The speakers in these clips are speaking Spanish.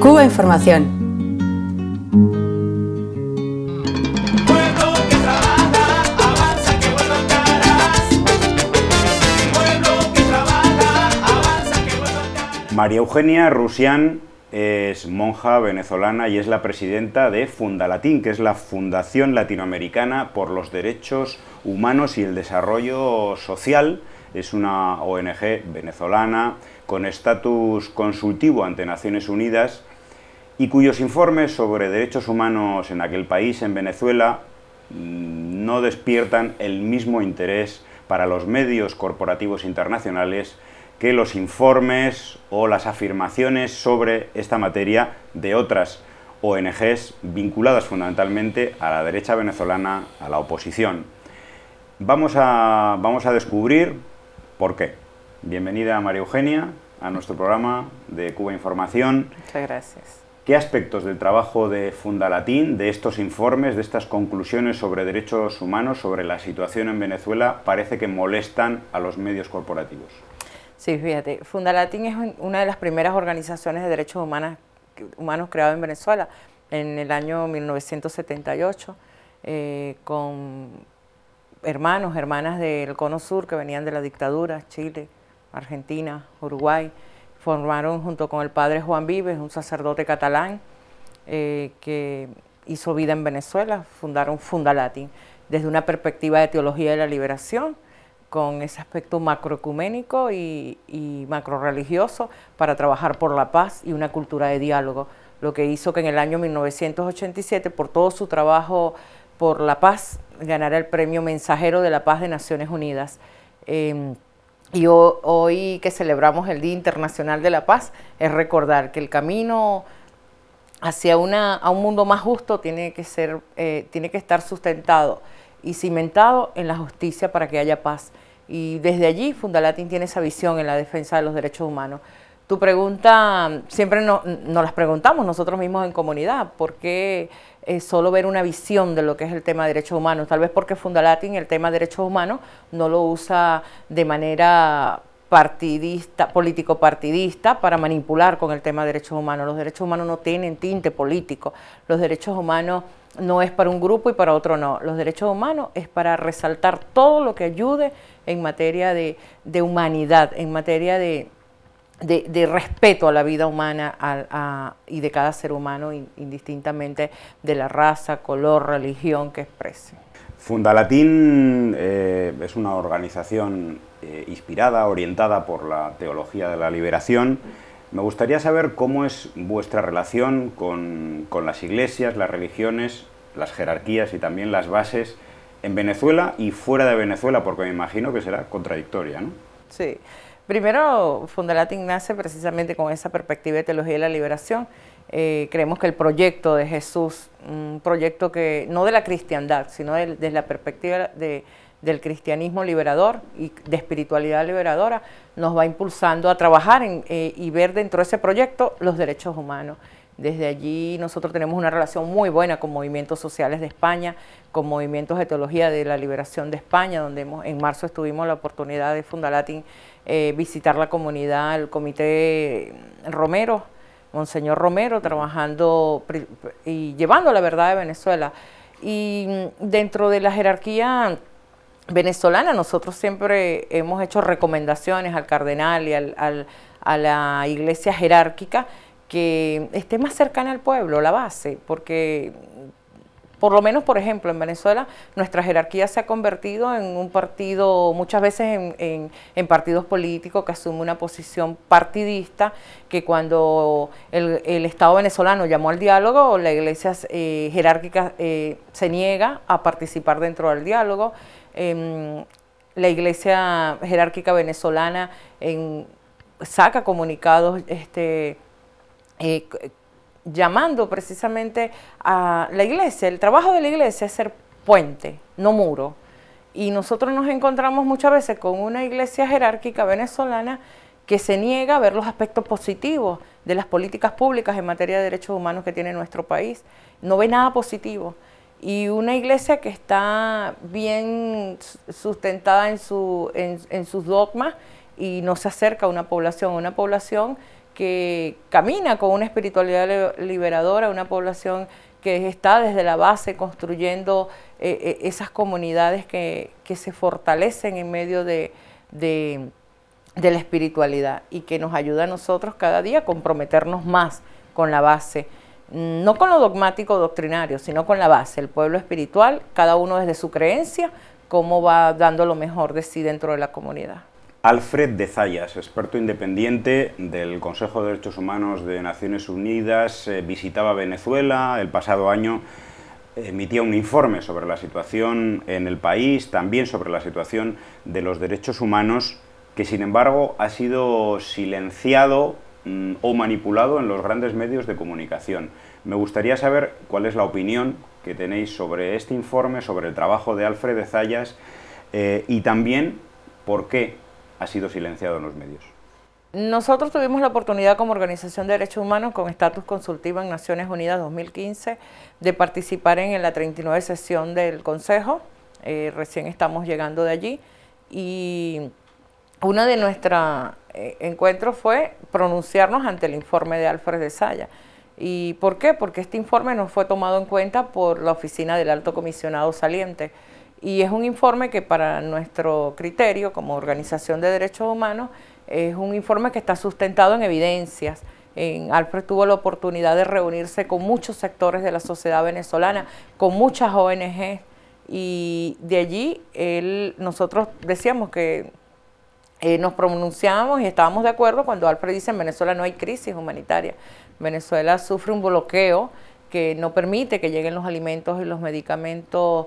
Cuba Información. María Eugenia Rusián es monja venezolana y es la presidenta de Fundalatín, que es la Fundación Latinoamericana por los Derechos Humanos y el Desarrollo Social, es una ONG venezolana con estatus consultivo ante Naciones Unidas y cuyos informes sobre derechos humanos en aquel país, en Venezuela, mm, no despiertan el mismo interés para los medios corporativos internacionales que los informes o las afirmaciones sobre esta materia de otras ONGs vinculadas fundamentalmente a la derecha venezolana, a la oposición. Vamos a, vamos a descubrir por qué. Bienvenida María Eugenia a nuestro programa de Cuba Información. Muchas gracias. ¿Qué aspectos del trabajo de Fundalatín, de estos informes, de estas conclusiones sobre derechos humanos, sobre la situación en Venezuela, parece que molestan a los medios corporativos? Sí, fíjate, Fundalatín es una de las primeras organizaciones de derechos humanos, creadas en Venezuela en el año 1978, eh, con hermanos, hermanas del Cono Sur que venían de la dictadura, Chile, Argentina, Uruguay, formaron junto con el padre Juan Vives, un sacerdote catalán eh, que hizo vida en Venezuela, fundaron Fundalatin, desde una perspectiva de teología de la liberación, con ese aspecto macroecuménico y, y macroreligioso para trabajar por la paz y una cultura de diálogo, lo que hizo que en el año 1987, por todo su trabajo por la Paz ganará el premio Mensajero de la Paz de Naciones Unidas. Em, y hoy que celebramos el Día Internacional de la Paz, es recordar que el camino hacia una, a un mundo más justo tiene que, ser, eh, tiene que estar sustentado y cimentado en la justicia para que haya paz. Y desde allí Fundalatin tiene esa visión en la defensa de los derechos humanos. Tu pregunta, mm, siempre no, nos las preguntamos nosotros mismos en comunidad, ¿por qué es eh, solo ver una visión de lo que es el tema de derechos humanos, tal vez porque Fundalatin el tema de derechos humanos no lo usa de manera partidista, político partidista para manipular con el tema de derechos humanos. Los derechos humanos no tienen tinte político. Los derechos humanos no es para un grupo y para otro no. Los derechos humanos es para resaltar todo lo que ayude en materia de humanidad, en materia de, de, respeto a la vida humana y de cada ser humano, indistintamente de la raza, color, religión que exprese. Fundalatín eh, es una organización eh, inspirada, orientada por la teología de la liberación. Me gustaría saber cómo es vuestra relación con, las iglesias, las religiones, las jerarquías y también las bases en Venezuela y fuera de Venezuela, porque me imagino que será contradictoria, ¿no? Sí. Primero, Fundalatin nace precisamente con esa perspectiva de teología de la liberación. Eh, creemos que el proyecto de Jesús, un proyecto que no de la cristiandad, sino desde la perspectiva del cristianismo liberador y de espiritualidad liberadora, nos va impulsando a trabajar eh, y ver dentro de ese proyecto los derechos humanos. Desde allí nosotros tenemos una relación muy buena con movimientos sociales de España, con movimientos de teología de la liberación de España, donde en marzo tuvimos la oportunidad de Fundalatin eh, visitar la comunidad, el comité Romero, Monseñor Romero, trabajando y llevando la verdad de Venezuela. Y dentro de la jerarquía venezolana, nosotros siempre hemos hecho recomendaciones al cardenal y a la iglesia jerárquica que esté más cercana al pueblo, la base, porque por lo menos, por ejemplo, en Venezuela nuestra jerarquía se ha convertido en un partido, muchas veces en, partidos políticos que asume una posición partidista, que cuando el, Estado venezolano llamó al diálogo, la iglesia eh, jerárquica eh, se niega a participar dentro del diálogo. Em, la iglesia jerárquica venezolana saca comunicados este, eh, llamando precisamente a la iglesia. El trabajo de la iglesia es ser puente, no muro. Y nosotros nos encontramos muchas veces con una iglesia jerárquica venezolana que se niega a ver los aspectos positivos de las políticas públicas en materia de derechos humanos que tiene nuestro país. No ve nada positivo. Y una iglesia que está bien sustentada en, en sus dogmas y no se acerca a una población, a una población que camina con una espiritualidad liberadora, una población que está desde la base construyendo eh, eh, esas comunidades que, se fortalecen en medio de, de, la espiritualidad y que nos ayuda a nosotros cada día a comprometernos más con la base, no con lo dogmático doctrinario, sino con la base, el pueblo espiritual, cada uno desde su creencia, cómo va dando lo mejor de sí dentro de la comunidad. Alfred de Zayas, experto independiente del Consejo de Derechos Humanos de Naciones Unidas, eh, visitaba Venezuela el pasado año, emitía un informe sobre la situación en el país, también sobre la situación de los derechos humanos, que sin embargo ha sido silenciado mm, o manipulado en los grandes medios de comunicación. Me gustaría saber cuál es la opinión que tenéis sobre este informe, sobre el trabajo de Alfred de Zayas eh, y también por qué ha sido silenciado en los medios. Nosotros tuvimos la oportunidad como Organización de Derechos Humanos con estatus consultivo en Naciones Unidas 2015 de participar en la 39 sesión del Consejo, eh, recién estamos llegando de allí, y uno de nuestros eh, encuentros fue pronunciarnos ante el informe de Alfred de Saya. ¿Y por qué? Porque este informe no fue tomado en cuenta por la oficina del alto comisionado saliente. Y es un informe que para nuestro criterio como organización de derechos humanos es un informe que está sustentado en evidencias. En Alfred tuvo la oportunidad de reunirse con muchos sectores de la sociedad venezolana, con muchas ONG, y de allí nosotros decíamos que eh, nos pronunciamos y estábamos de acuerdo cuando Alfred dice en Venezuela no hay crisis humanitaria, Venezuela sufre un bloqueo que no permite que lleguen los alimentos y los medicamentos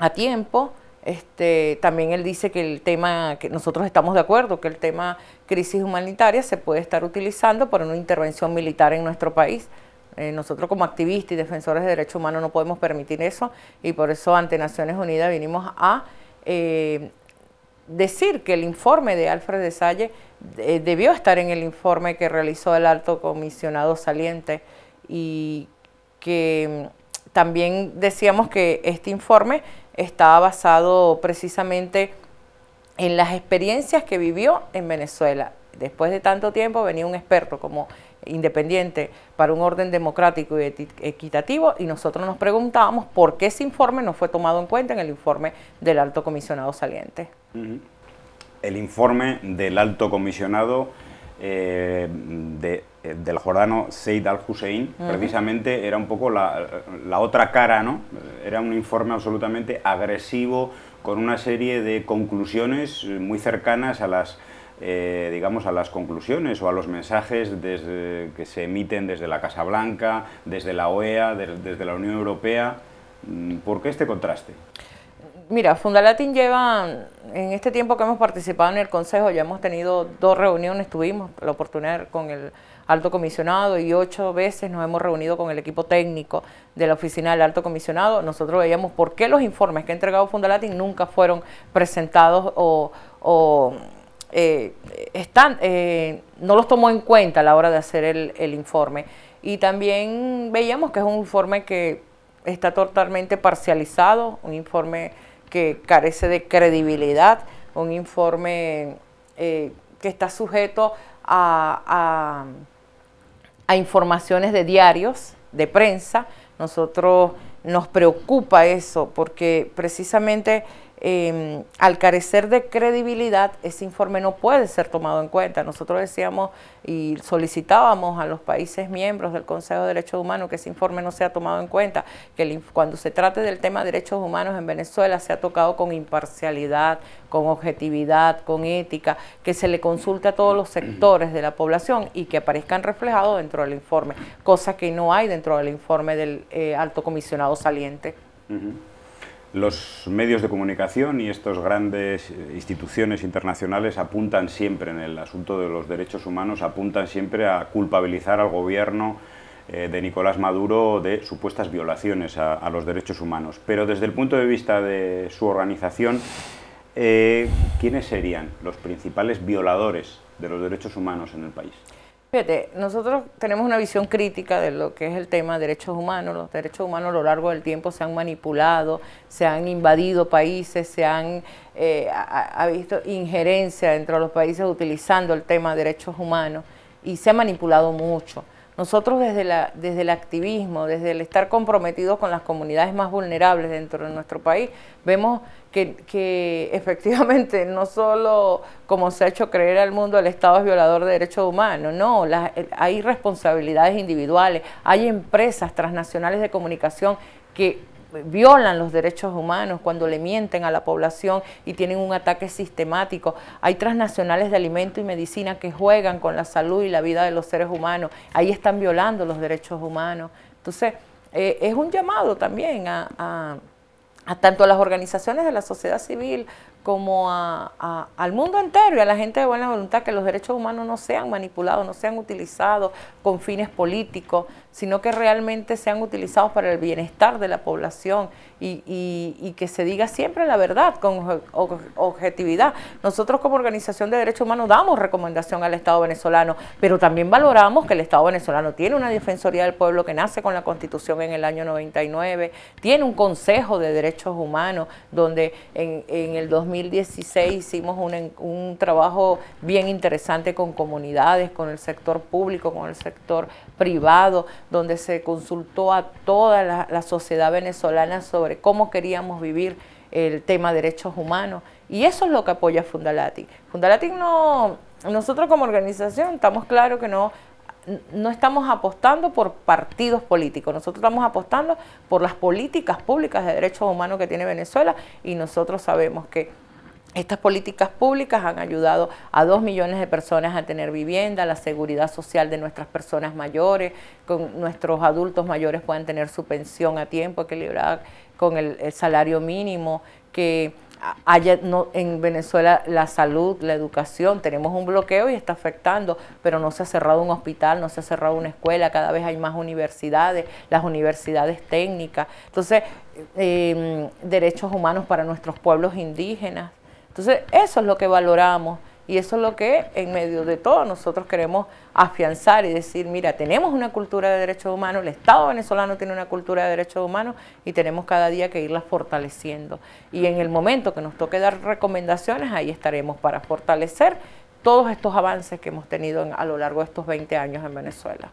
a tiempo. Este, también él dice que el tema, que nosotros estamos de acuerdo, que el tema crisis humanitaria se puede estar utilizando para una intervención militar en nuestro país. Eh, nosotros como activistas y defensores de derechos humanos no podemos permitir eso y por eso ante Naciones Unidas vinimos a eh, decir que el informe de Alfred de Salle eh, debió estar en el informe que realizó el alto comisionado saliente y que también decíamos que este informe estaba basado precisamente en las experiencias que vivió en Venezuela. Después de tanto tiempo venía un experto como independiente para un orden democrático y equitativo y nosotros nos preguntábamos por qué ese informe no fue tomado en cuenta en el informe del alto comisionado saliente. El informe del alto comisionado eh, eh, del jordano Said al-Hussein, precisamente era un poco la, otra cara, ¿no? Era un informe absolutamente agresivo, con una serie de conclusiones muy cercanas a las, eh, digamos, a las conclusiones o a los mensajes que se emiten desde la Casa Blanca, desde la OEA, desde la Unión Europea. Mm, ¿Por qué este contraste? mira, Fundalatin lleva, en este tiempo que hemos participado en el Consejo, ya hemos tenido dos reuniones, tuvimos la oportunidad con el alto comisionado y ocho veces nos hemos reunido con el equipo técnico de la oficina del alto comisionado. Nosotros veíamos por qué los informes que ha entregado Fundalatin nunca fueron presentados o... Eh, están, eh, no los tomó en cuenta a la hora de hacer el informe. Y también veíamos que es un informe que está totalmente parcializado, un informe que carece de credibilidad, un informe eh, que está sujeto a, a informaciones de diarios, de prensa. Nosotros nos preocupa eso porque precisamente Em, al carecer de credibilidad, ese informe no puede ser tomado en cuenta. Nosotros decíamos y solicitábamos a los países miembros del Consejo de Derechos Humanos que ese informe no sea tomado en cuenta, que cuando se trate del tema de derechos humanos en Venezuela se ha tocado con imparcialidad, con objetividad, con ética, que se le consulte a todos los sectores de la población y que aparezcan reflejados dentro del informe, cosa que no hay dentro del informe del eh, alto comisionado saliente los medios de comunicación y estas grandes eh, instituciones internacionales apuntan siempre en el asunto de los derechos humanos, apuntan siempre a culpabilizar al gobierno eh, de Nicolás Maduro de supuestas violaciones a, los derechos humanos. Pero desde el punto de vista de su organización, eh, ¿quiénes serían los principales violadores de los derechos humanos en el país? Fíjate, nosotros tenemos una visión crítica de lo que es el tema de derechos humanos. Los derechos humanos a lo largo del tiempo se han manipulado, se han invadido países, se han eh, ha visto injerencia dentro de los países utilizando el tema de derechos humanos y se ha manipulado mucho. Nosotros desde, desde el activismo, desde el estar comprometidos con las comunidades más vulnerables dentro de nuestro país, vemos que, efectivamente no solo, como se ha hecho creer al mundo, el Estado es violador de derechos humanos, no, hay responsabilidades individuales, hay empresas transnacionales de comunicación que violan los derechos humanos, cuando le mienten a la población y tienen un ataque sistemático. Hay transnacionales de alimento y medicina que juegan con la salud y la vida de los seres humanos. Ahí están violando los derechos humanos. Entonces, eh, es un llamado también a tanto a las organizaciones de la sociedad civil como a, al mundo entero y a la gente de buena voluntad que los derechos humanos no sean manipulados, no sean utilizados con fines políticos, sino que realmente sean utilizados para el bienestar de la población y, que se diga siempre la verdad con objetividad. Nosotros como organización de derechos humanos damos recomendación al Estado venezolano, pero también valoramos que el Estado venezolano tiene una Defensoría del Pueblo que nace con la Constitución en el año 99, tiene un Consejo de Derechos Humanos donde en, en el 2000 2016 hicimos un, trabajo bien interesante con comunidades, con el sector público, con el sector privado, donde se consultó a toda la, sociedad venezolana sobre cómo queríamos vivir el tema de derechos humanos. Y eso es lo que apoya Fundalati. Fundalati no, nosotros como organización estamos claros que no no estamos apostando por partidos políticos, nosotros estamos apostando por las políticas públicas de derechos humanos que tiene Venezuela y nosotros sabemos que estas políticas públicas han ayudado a dos millones de personas a tener vivienda, la seguridad social de nuestras personas mayores, con nuestros adultos mayores puedan tener su pensión a tiempo equilibrada con el, el salario mínimo, que Allá en Venezuela la salud, la educación, tenemos un bloqueo y está afectando, pero no se ha cerrado un hospital, no se ha cerrado una escuela, cada vez hay más universidades, las universidades técnicas, entonces em, derechos humanos para nuestros pueblos indígenas. Entonces eso es lo que valoramos. Y eso es lo que en medio de todo nosotros queremos afianzar y decir, mira, tenemos una cultura de derechos humanos, el Estado venezolano tiene una cultura de derechos humanos y tenemos cada día que irla fortaleciendo. Y en el momento que nos toque dar recomendaciones, ahí estaremos para fortalecer todos estos avances que hemos tenido a lo largo de estos 20 años en Venezuela.